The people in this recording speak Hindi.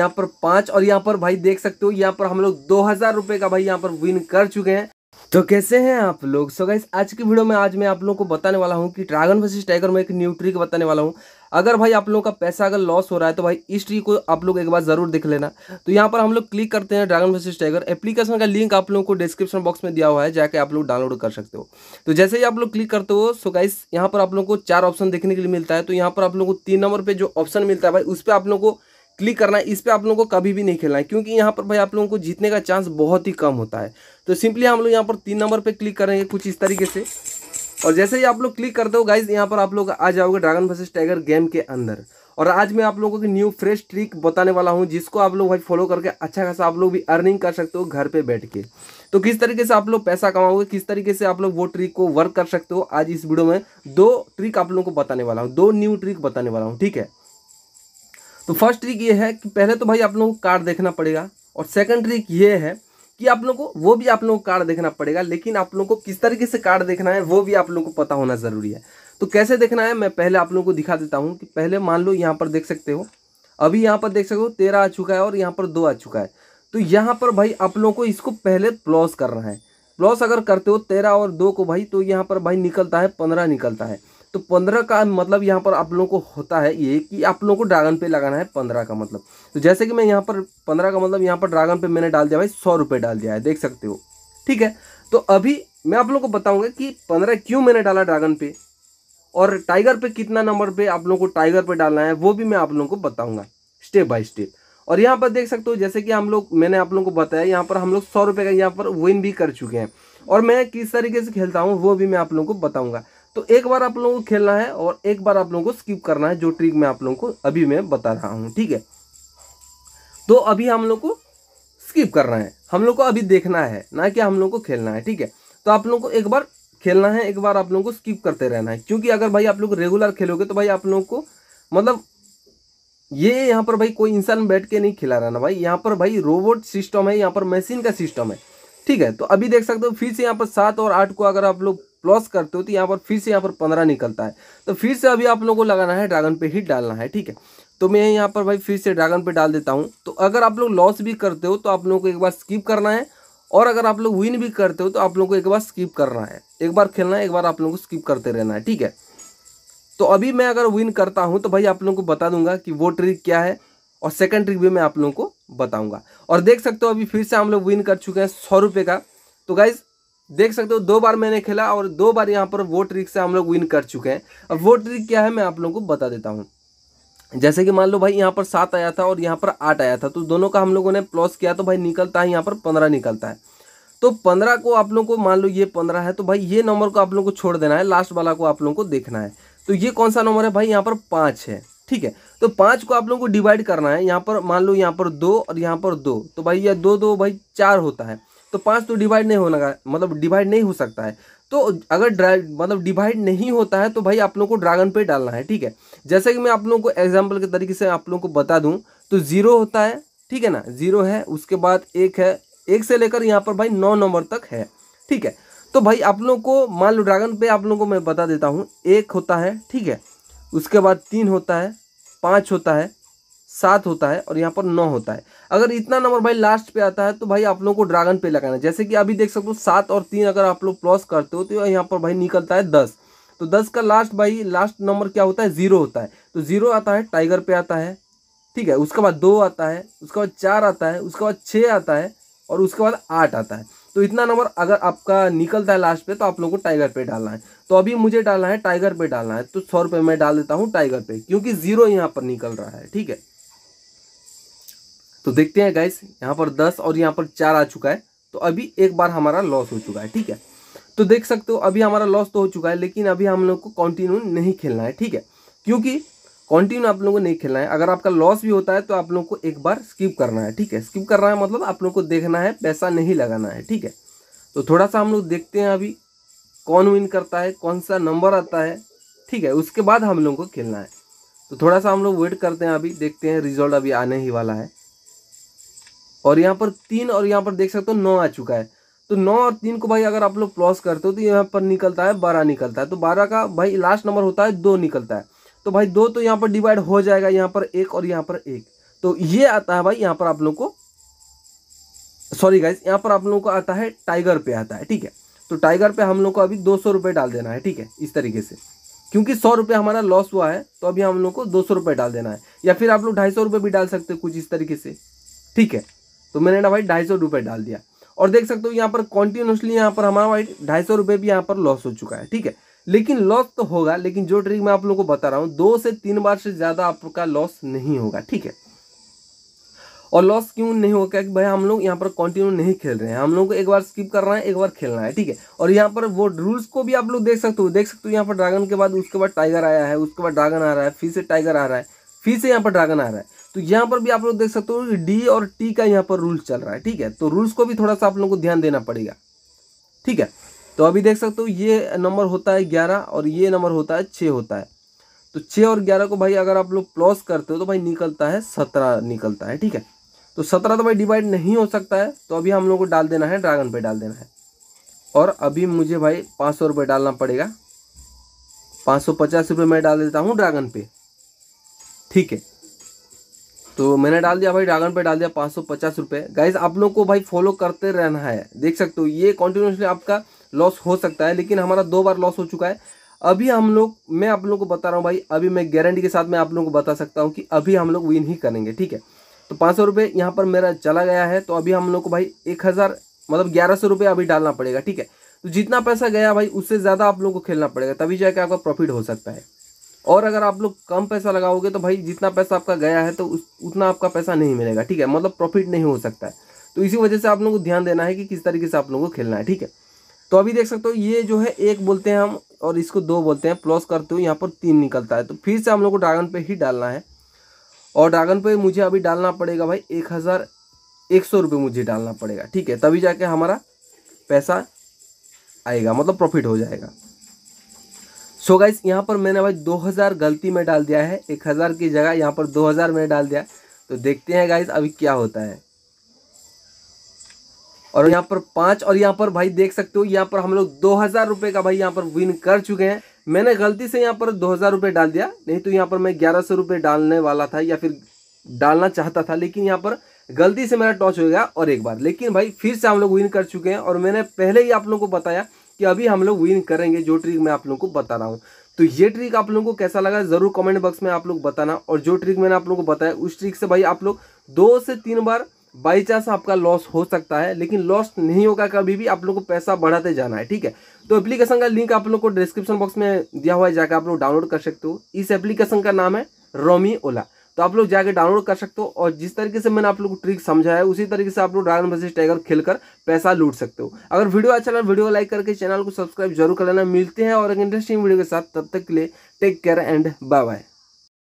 यहाँ पर पांच और यहाँ पर भाई देख सकते हो यहाँ पर हम लोग दो हजार रुपए का भाई यहाँ पर विन कर चुके हैं तो कैसे हैं आप लोग सो गाइस आज की वीडियो में आज मैं आप लोगों को बताने वाला हूँ कि ड्रैगन वर्सेस टाइगर में एक न्यू ट्रिक बताने वाला हूँ अगर भाई आप लोगों का पैसा अगर लॉस हो रहा है तो भाई इस ट्रिक को आप लोग एक बार ज़रूर देख लेना तो यहाँ पर हम लोग क्लिक करते हैं ड्रैगन वर्सेस टाइगर एप्लीकेशन का लिंक आप लोगों को डिस्क्रिप्शन बॉक्स में दिया हुआ है जाके आप लोग डाउनलोड कर सकते हो तो जैसे ही आप लोग क्लिक करते हो सो गाइस यहाँ पर आप लोग को चार ऑप्शन देखने के लिए मिलता है तो यहाँ पर आप लोग को तीन नंबर पर जो ऑप्शन मिलता है भाई उस पर आप लोग को क्लिक करना है इस पर आप लोगों को कभी भी नहीं खेलना है क्योंकि यहाँ पर भाई आप लोगों को जीतने का चांस बहुत ही कम होता है तो सिंपली हम लोग यहाँ पर तीन नंबर पर क्लिक करेंगे कुछ इस तरीके से और जैसे ही आप लोग क्लिक करते हो गाइज यहाँ पर आप लोग आ जाओगे ड्रैगन वर्सेस टाइगर गेम के अंदर और आज मैं आप लोगों की न्यू फ्रेश ट्रिक बताने वाला हूँ जिसको आप लोग भाई फॉलो करके अच्छा खासा आप लोग भी अर्निंग कर सकते हो घर पे बैठ के तो किस तरीके से आप लोग पैसा कमाओगे किस तरीके से आप लोग वो ट्रिक को वर्क कर सकते हो आज इस वीडियो में दो ट्रिक आप लोगों को बताने वाला हूँ दो न्यू ट्रिक बताने वाला हूँ ठीक है तो फर्स्ट ट्रिक ये है कि पहले तो भाई आप लोगों को कार्ड देखना पड़ेगा और सेकंड ट्रिक ये है कि आप लोगों को वो भी आप लोगों को कार्ड देखना पड़ेगा लेकिन आप लोगों को किस तरीके से कार्ड देखना है वो भी आप लोगों को पता होना ज़रूरी है तो कैसे देखना है मैं पहले आप लोगों को दिखा देता हूँ कि पहले मान लो यहाँ पर देख सकते हो अभी यहाँ पर देख सकते हो तेरह आ चुका है और यहाँ पर दो आ चुका है तो यहाँ पर भाई आप लोगों को इसको पहले प्लॉस करना है प्लॉस अगर करते हो तेरह और दो को भाई तो यहाँ पर भाई निकलता है पंद्रह निकलता है तो पंद्रह का मतलब यहाँ पर आप लोगों को होता है ये कि आप लोगों को ड्रैगन पे लगाना है पंद्रह का मतलब तो जैसे कि मैं यहाँ पर पंद्रह का मतलब यहाँ पर ड्रैगन पे मैंने डाल दिया भाई सौ रुपये डाल दिया है देख सकते हो ठीक है तो अभी मैं आप लोगों को बताऊँगा कि पंद्रह क्यों मैंने डाला ड्रैगन पे और टाइगर पे कितना नंबर पे आप लोगों को टाइगर पे डालना है वो भी मैं आप लोगों को बताऊँगा स्टेप बाय स्टेप और यहाँ पर देख सकते हो जैसे कि हम लोग मैंने आप लोगों को बताया यहाँ पर हम लोग सौ रुपये का यहाँ पर विन भी कर चुके हैं और मैं किस तरीके से खेलता हूँ वो भी मैं आप लोगों को बताऊँगा तो एक बार आप लोगों को खेलना है और एक बार आप लोगों को स्किप करना है जो ट्रिक मैं आप लोगों को अभी मैं बता रहा हूँ ठीक है तो अभी हम लोग को स्किप करना है हम लोग को अभी देखना है ना कि हम लोग को खेलना है ठीक है तो आप लोग को एक बार खेलना है एक बार आप लोगों को स्किप करते रहना है क्योंकि अगर भाई आप लोग रेगुलर खेलोगे तो भाई आप लोगों को मतलब ये यहाँ पर भाई कोई इंसान बैठ के नहीं खिला रहा ना भाई यहाँ पर भाई रोबोट सिस्टम है यहाँ पर मशीन का सिस्टम है ठीक है तो अभी देख सकते हो फिर से यहाँ पर सात और आठ को अगर आप लोग प्लस करते हो तो यहाँ पर फिर से यहाँ पर पंद्रह निकलता है तो फिर से अभी आप लोगों को लगाना है ड्रैगन पे ही डालना है ठीक है तो मैं यहाँ पर भाई फिर से ड्रैगन पे डाल देता हूँ तो अगर आप लोग लॉस भी करते हो तो आप लोगों को एक बार स्किप करना है और अगर आप लोग विन भी करते हो तो आप लोगों को एक बार स्किप करना है एक बार खेलना है एक बार आप लोगों को स्किप करते रहना है ठीक है तो अभी मैं अगर विन करता हूँ तो भाई आप लोगों को बता दूंगा कि वो ट्रिक क्या है और सेकेंड ट्रिक भी मैं आप लोगों को बताऊंगा और देख सकते हो अभी फिर से हम लोग विन कर चुके हैं सौ रुपये का तो गाइज़ देख सकते हो दो बार मैंने खेला और दो बार यहाँ पर वो ट्रिक से हम लोग विन कर चुके हैं अब वो ट्रिक क्या है मैं आप लोगों को बता देता हूँ जैसे कि मान लो भाई यहाँ पर सात आया था और यहाँ पर आठ आया था तो दोनों का हम लोगों ने प्लस किया तो भाई निकलता है यहाँ पर पंद्रह निकलता है तो पंद्रह को आप लोगों को मान लो ये पंद्रह है तो भाई ये नंबर को आप लोगों को छोड़ देना है लास्ट वाला को आप लोगों को देखना है तो ये कौन सा नंबर है भाई यहाँ पर पाँच है ठीक है तो पाँच को आप लोगों को डिवाइड करना है यहाँ पर मान लो यहाँ पर दो और यहाँ पर दो तो भाई यह दो दो भाई चार होता है तो पाँच तो डिवाइड नहीं होना मतलब डिवाइड नहीं हो सकता है तो अगर मतलब डिवाइड नहीं होता है तो भाई आप लोग को ड्रैगन पे डालना है ठीक है जैसे कि मैं आप लोगों को एग्जाम्पल के तरीके से आप लोगों को बता दूं तो ज़ीरो होता है ठीक है ना ज़ीरो है उसके बाद एक है एक से लेकर यहाँ पर भाई नौ नंबर तक है ठीक है तो भाई आप लोग को मान लो ड्रैगन पे आप लोगों को मैं बता देता हूँ एक होता है ठीक है उसके बाद तीन होता है पाँच होता है सात होता है और यहाँ पर नौ होता है अगर इतना नंबर भाई लास्ट पे आता है तो भाई आप लोगों को ड्रैगन पे लगाना है जैसे कि अभी देख सकते हो सात और तीन अगर आप लोग प्लस करते हो तो यहाँ पर भाई निकलता है दस तो दस का लास्ट भाई लास्ट नंबर क्या होता है ज़ीरो होता है तो ज़ीरो आता है टाइगर पे आता है ठीक है उसके बाद दो आता है उसके बाद चार आता है उसके बाद छः आता है और उसके बाद आठ आता है तो इतना नंबर अगर आपका निकलता है लास्ट पे तो आप लोगों को टाइगर पे डालना है तो अभी मुझे डालना है टाइगर पे डालना है तो सौ रुपये मैं डाल देता हूँ टाइगर पे क्योंकि ज़ीरो यहाँ पर निकल रहा है ठीक है तो देखते हैं गाइस यहाँ पर दस और यहाँ पर चार आ चुका है तो अभी एक बार हमारा लॉस हो चुका है ठीक है तो देख सकते हो अभी हमारा लॉस तो हो चुका है लेकिन अभी हम लोग को कॉन्टिन्यू नहीं खेलना है ठीक है क्योंकि कॉन्टिन्यू आप लोगों को नहीं खेलना है अगर आपका लॉस भी होता है तो आप लोग को एक बार स्किप करना है ठीक है स्किप करना है मतलब आप लोग को देखना है पैसा नहीं लगाना है ठीक है तो थोड़ा सा हम लोग देखते हैं अभी कौन विन करता है कौन सा नंबर आता है ठीक है उसके बाद हम लोगों को खेलना है तो थोड़ा सा हम लोग वेट करते हैं अभी देखते हैं रिजल्ट अभी आने ही वाला है और यहाँ पर तीन और यहाँ पर देख सकते हो नौ आ चुका है तो नौ और तीन को भाई अगर आप लोग प्लॉस करते हो तो यहाँ पर निकलता है बारह निकलता है तो बारह का भाई लास्ट नंबर होता है दो निकलता है तो भाई दो तो यहाँ पर डिवाइड हो जाएगा यहाँ पर एक और यहाँ पर एक तो ये आता है भाई यहाँ पर आप लोग को सॉरी गाइज यहाँ पर आप लोगों को आता है टाइगर पे आता है ठीक है तो टाइगर पे हम लोग को अभी दो सौ रुपये डाल देना है ठीक है इस तरीके से क्योंकि सौ रुपये हमारा लॉस हुआ है तो अभी हम लोग को दो सौ रुपये डाल देना है या फिर आप लोग ढाई सौ रुपये भी डाल सकते हो कुछ इस तरीके से ठीक है तो मैंने ना भाई ढाई सौ रुपये डाल दिया और देख सकते हो यहाँ पर कॉन्टिन्यूसली यहाँ पर हमारा भाई ढाई सौ रुपये भी यहाँ पर लॉस हो चुका है ठीक है लेकिन लॉस तो होगा लेकिन जो ट्रिक मैं आप लोगों को बता रहा हूँ दो से तीन बार से ज़्यादा आपका लॉस नहीं होगा ठीक है और लॉस क्यों नहीं होगा क्योंकि भाई हम लोग यहाँ पर कंटिन्यू नहीं खेल रहे हैं हम लोग को एक बार स्किप करना है एक बार खेलना है ठीक है और यहाँ पर वो रूल्स को भी आप लोग देख सकते हो देख सकते हो यहाँ पर ड्रैगन के बाद उसके बाद टाइगर आया है उसके बाद ड्रैगन आ रहा है फिर से टाइगर आ रहा है फिर से यहाँ पर ड्रैगन आ रहा है तो यहाँ पर भी आप लोग देख सकते हो कि डी और टी का यहाँ पर रूल्स चल रहा है ठीक है तो रूल्स को भी थोड़ा सा आप लोगों को ध्यान देना पड़ेगा ठीक है तो अभी देख सकते हो ये नंबर होता है ग्यारह और ये नंबर होता है छः होता है तो छः और ग्यारह को भाई अगर आप लोग प्लस करते हो तो भाई निकलता है सत्रह निकलता है ठीक है तो सत्रह तो भाई डिवाइड नहीं हो सकता है तो अभी हम लोग को डाल देना है ड्रैगन पे डाल देना है और अभी मुझे भाई पाँच सौ रुपये डालना पड़ेगा पाँच सौ पचास रुपये मैं डाल देता हूँ ड्रैगन पे ठीक है तो मैंने डाल दिया भाई ड्रागन पे डाल दिया पाँच सौ पचास रुपये गाइज आप लोग को भाई फॉलो करते रहना है देख सकते हो ये कॉन्टिन्यूसली आपका लॉस हो सकता है लेकिन हमारा दो बार लॉस हो चुका है अभी हम लोग मैं आप लोग को बता रहा हूँ भाई अभी मैं गारंटी के साथ मैं आप लोगों को बता सकता हूँ कि अभी हम लोग विन ही करेंगे ठीक है तो पाँच सौ रुपये यहाँ पर मेरा चला गया है तो अभी हम लोग को भाई एक हज़ार मतलब ग्यारह सौ रुपये अभी डालना पड़ेगा ठीक है तो जितना पैसा गया भाई उससे ज़्यादा आप लोग को खेलना पड़ेगा तभी जाकर आपका प्रॉफिट हो सकता है और अगर आप लोग कम पैसा लगाओगे तो भाई जितना पैसा आपका गया है तो उस उतना आपका पैसा नहीं मिलेगा ठीक है मतलब प्रॉफिट नहीं हो सकता है तो इसी वजह से आप लोगों को ध्यान देना है कि किस तरीके से आप लोगों को खेलना है ठीक है तो अभी देख सकते हो ये जो है एक बोलते हैं हम और इसको दो बोलते हैं प्लस करते हो यहाँ पर तीन निकलता है तो फिर से हम लोग को ड्रैगन पे ही डालना है और ड्रैगन पे मुझे अभी डालना पड़ेगा भाई एक हज़ार एक सौ रुपये मुझे डालना पड़ेगा ठीक है तभी जाके हमारा पैसा आएगा मतलब प्रॉफिट हो जाएगा सो गाइस यहाँ पर मैंने भाई 2000 गलती में डाल दिया है 1000 की जगह यहाँ पर 2000 में डाल दिया तो देखते हैं गाइस अभी क्या होता है और यहाँ पर पाँच और यहाँ पर भाई देख सकते हो यहाँ पर हम लोग दो हज़ार का भाई यहाँ पर विन कर चुके हैं मैंने गलती से यहाँ पर दो हज़ार रुपये डाल दिया नहीं तो यहाँ पर मैं ग्यारह सौ रुपये डालने वाला था या फिर डालना चाहता था लेकिन यहाँ पर गलती से मेरा टॉच हो गया और एक बार लेकिन भाई फिर से हम लोग विन कर चुके हैं और मैंने पहले ही आप लोगों को बताया कि अभी हम लोग विन करेंगे जो ट्रिक मैं आप लोगों को बता रहा हूँ तो ये ट्रिक आप लोगों को कैसा लगा ज़रूर कमेंट बॉक्स में आप लोग बताना और जो ट्रिक मैंने आप लोगों को बताया उस ट्रिक से भाई आप लोग दो से तीन बार बाई चांस आपका लॉस हो सकता है लेकिन लॉस नहीं होगा कभी भी आप लोग को पैसा बढ़ाते जाना है ठीक है तो एप्लीकेशन का लिंक आप लोग को डिस्क्रिप्शन बॉक्स में दिया हुआ है जाकर आप लोग डाउनलोड कर सकते हो इस एप्लीकेशन का नाम है रोमी ओला तो आप लोग जाके डाउनलोड कर सकते हो और जिस तरीके से मैंने आप लोग को ट्रिक समझाया उसी तरीके से आप लोग ड्रैगन वर्सेस टाइगर खेलकर पैसा लूट सकते हो अगर वीडियो अच्छा लगा वीडियो को लाइक करके चैनल को सब्सक्राइब जरूर कर लेना मिलते हैं और एक इंटरेस्टिंग वीडियो के साथ तब तक के लिए take care and bye bye